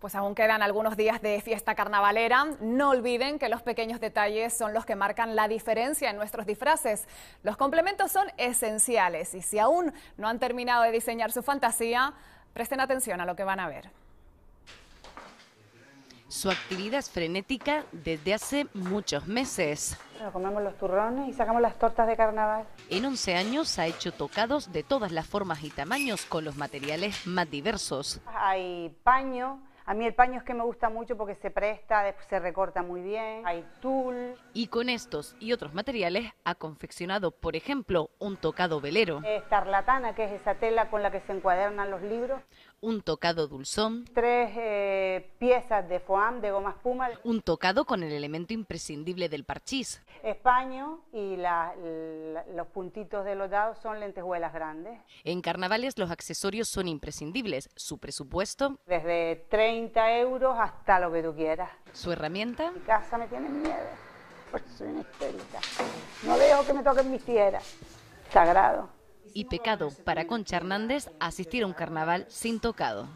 Pues aún quedan algunos días de fiesta carnavalera. No olviden que los pequeños detalles son los que marcan la diferencia en nuestros disfraces. Los complementos son esenciales y si aún no han terminado de diseñar su fantasía, presten atención a lo que van a ver. Su actividad es frenética desde hace muchos meses. comemos los turrones y sacamos las tortas de carnaval. En 11 años ha hecho tocados de todas las formas y tamaños con los materiales más diversos. Hay paño, a mí el paño es que me gusta mucho porque se presta, se recorta muy bien, hay tul. Y con estos y otros materiales ha confeccionado, por ejemplo, un tocado velero. Estarlatana, que es esa tela con la que se encuadernan los libros un tocado dulzón, tres eh, piezas de foam de goma espuma, un tocado con el elemento imprescindible del parchís, españo y los puntitos de los dados son lentejuelas grandes. En carnavales los accesorios son imprescindibles, su presupuesto desde 30 euros hasta lo que tú quieras. Su herramienta. Mi casa me tiene miedo, porque soy una No dejo que me toquen mis tierras. Sagrado y pecado para Concha Hernández asistir a un carnaval sin tocado.